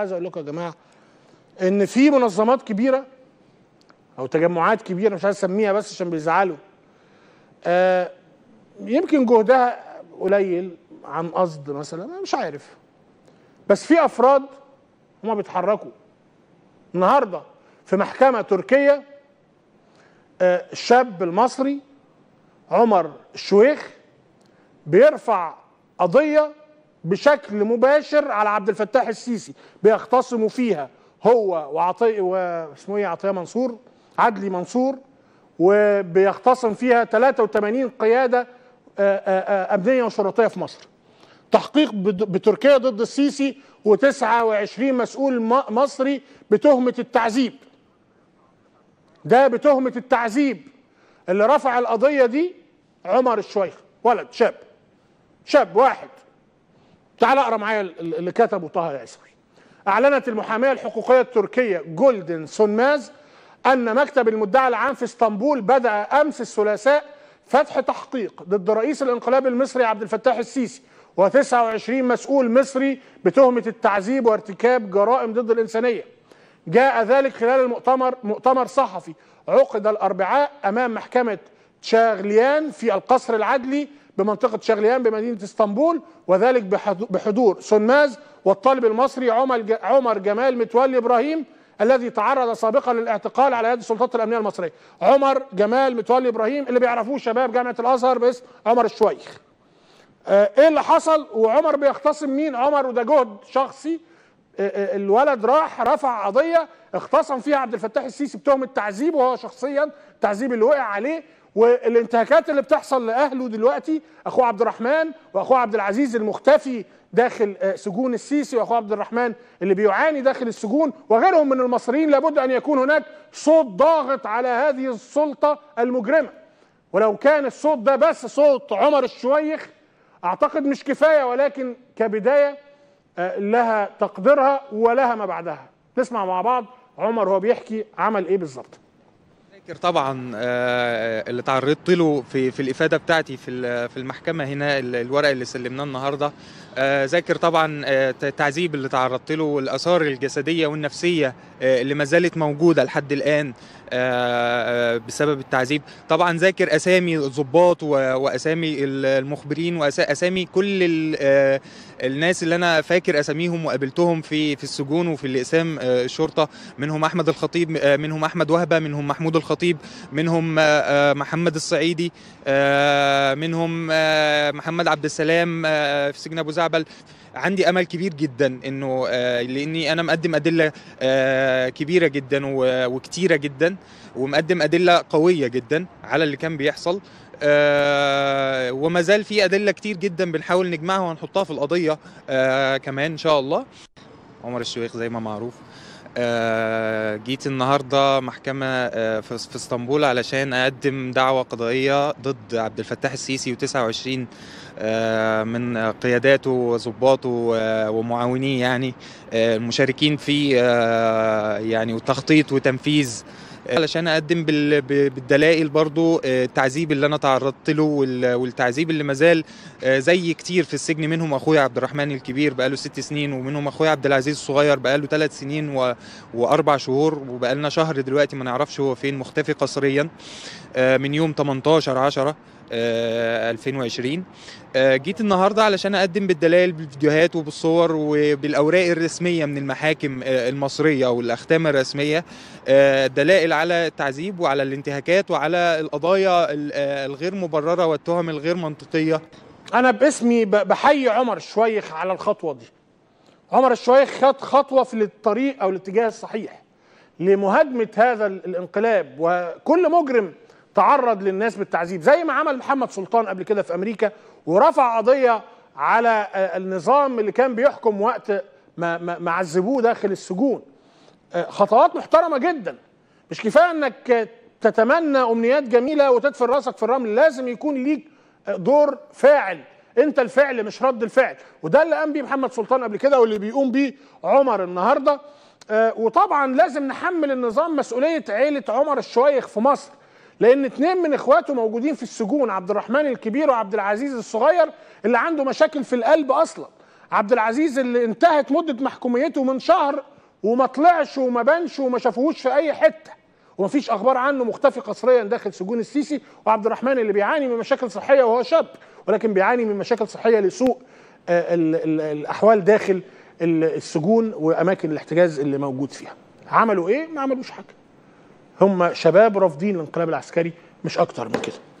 عايز اقول لكم يا جماعه ان في منظمات كبيره او تجمعات كبيره مش عايز اسميها بس عشان بيزعلوا آه يمكن جهدها قليل عن قصد مثلا انا مش عارف بس في افراد هما بيتحركوا النهارده في محكمه تركيه آه الشاب المصري عمر الشويخ بيرفع قضيه بشكل مباشر على عبد الفتاح السيسي بيختصموا فيها هو وعطيه واسمه ايه عطيه منصور عدلي منصور وبيختصم فيها 83 قياده آه، آه، آه، امنيه وشرطيه في مصر تحقيق بتركيا ضد السيسي و29 مسؤول مصري بتهمه التعذيب ده بتهمه التعذيب اللي رفع القضيه دي عمر الشويخ ولد شاب شاب واحد تعال اقرا معايا اللي كتبه طه يعسري اعلنت المحاميه الحقوقيه التركيه جولدن سونماز ان مكتب المدعي العام في اسطنبول بدا امس الثلاثاء فتح تحقيق ضد رئيس الانقلاب المصري عبد الفتاح السيسي و29 مسؤول مصري بتهمه التعذيب وارتكاب جرائم ضد الانسانيه جاء ذلك خلال المؤتمر مؤتمر صحفي عقد الاربعاء امام محكمه تشاغليان في القصر العدلي بمنطقة شغليان بمدينة اسطنبول وذلك بحضور سنماز والطالب المصري عمر جمال متولي إبراهيم الذي تعرض سابقا للاعتقال على يد السلطات الأمنية المصرية عمر جمال متولي إبراهيم اللي بيعرفوه شباب جامعة الأزهر باسم عمر الشويخ آه، ايه اللي حصل وعمر بيختصم مين عمر وده جهد شخصي الولد راح رفع قضيه اختصم فيها عبد الفتاح السيسي بتهم التعذيب وهو شخصيا التعذيب اللي وقع عليه والانتهاكات اللي بتحصل لاهله دلوقتي اخوه عبد الرحمن واخوه عبد العزيز المختفي داخل آه، سجون السيسي واخوه عبد الرحمن اللي بيعاني داخل السجون وغيرهم من المصريين لابد ان يكون هناك صوت ضاغط على هذه السلطه المجرمه ولو كان الصوت ده بس صوت عمر الشويخ اعتقد مش كفايه ولكن كبدايه آه، لها تقديرها ولها ما بعدها نسمع مع بعض عمر هو بيحكي عمل ايه بالظبط متذكر طبعا آه، آه، اللي تعرضت له في في الافاده بتاعتي في في المحكمه هنا الورق اللي سلمناه النهارده آه، ذاكر طبعا التعذيب اللي تعرضت له والاثار الجسديه والنفسيه اللي ما زالت موجوده لحد الان بسبب التعذيب طبعا ذاكر اسامي الضباط واسامي المخبرين واسامي كل الناس اللي انا فاكر اساميهم وقابلتهم في في السجون وفي الاقسام الشرطه منهم احمد الخطيب منهم احمد وهبه منهم محمود الخطيب الخطيب منهم آه، آه، محمد الصعيدي آه، منهم محمد عبد السلام في سجن ابو زعبل عندي امل كبير جدا انه لاني انا مقدم ادله كبيره جدا وكتيره جدا ومقدم ادله قويه جدا على اللي كان بيحصل وما زال في ادله كتير جدا بنحاول نجمعها ونحطها في القضيه كمان ان شاء الله عمر الشويخ زي ما معروف آه، جيت النهارده محكمه آه، في اسطنبول علشان اقدم دعوه قضائيه ضد عبد الفتاح السيسي و29 آه، من قياداته وظباطه ومعاونيه يعني المشاركين في يعني وتخطيط وتنفيذ علشان اقدم بالدلائل برضو آه، التعذيب اللي انا تعرضت له والتعذيب اللي مازال آه، زي كتير في السجن منهم اخويا عبد الرحمن الكبير بقاله ست سنين ومنهم اخويا عبد العزيز الصغير بقاله ثلاث سنين و... واربع شهور وبقالنا شهر دلوقتي ما نعرفش هو فين مختفي قسريا آه، من يوم 18 10 2020 جيت النهارده علشان اقدم بالدلائل بالفيديوهات وبالصور وبالاوراق الرسميه من المحاكم المصريه والاختام الرسميه دلائل على التعذيب وعلى الانتهاكات وعلى القضايا آه، الغير مبررة والتهم الغير منطقية أنا باسمي بحيي عمر الشويخ على الخطوة دي عمر الشويخ خد خطوة في الطريق أو الاتجاه الصحيح لمهاجمة هذا الانقلاب وكل مجرم تعرض للناس بالتعذيب زي ما عمل محمد سلطان قبل كده في أمريكا ورفع قضية على آه، النظام اللي كان بيحكم وقت ما, ما, ما عذبوه داخل السجون آه، خطوات محترمه جدا مش كفايه انك تتمنى امنيات جميله وتدفن راسك في الرمل لازم يكون ليك دور فاعل انت الفعل مش رد الفعل وده اللي قام بيه محمد سلطان قبل كده واللي بيقوم بيه عمر النهارده آه وطبعا لازم نحمل النظام مسؤوليه عيله عمر الشويخ في مصر لان اتنين من اخواته موجودين في السجون عبد الرحمن الكبير وعبد العزيز الصغير اللي عنده مشاكل في القلب اصلا عبد العزيز اللي انتهت مده محكوميته من شهر وما طلعش وما بانش وما شافوهوش في اي حته ومفيش اخبار عنه مختفي قسريا داخل سجون السيسي وعبد الرحمن اللي بيعاني من مشاكل صحيه وهو شاب ولكن بيعاني من مشاكل صحيه لسوء آه، الاحوال داخل السجون واماكن الاحتجاز اللي موجود فيها عملوا ايه ما عملوش حاجه هم شباب رافضين الانقلاب العسكري مش اكتر من كده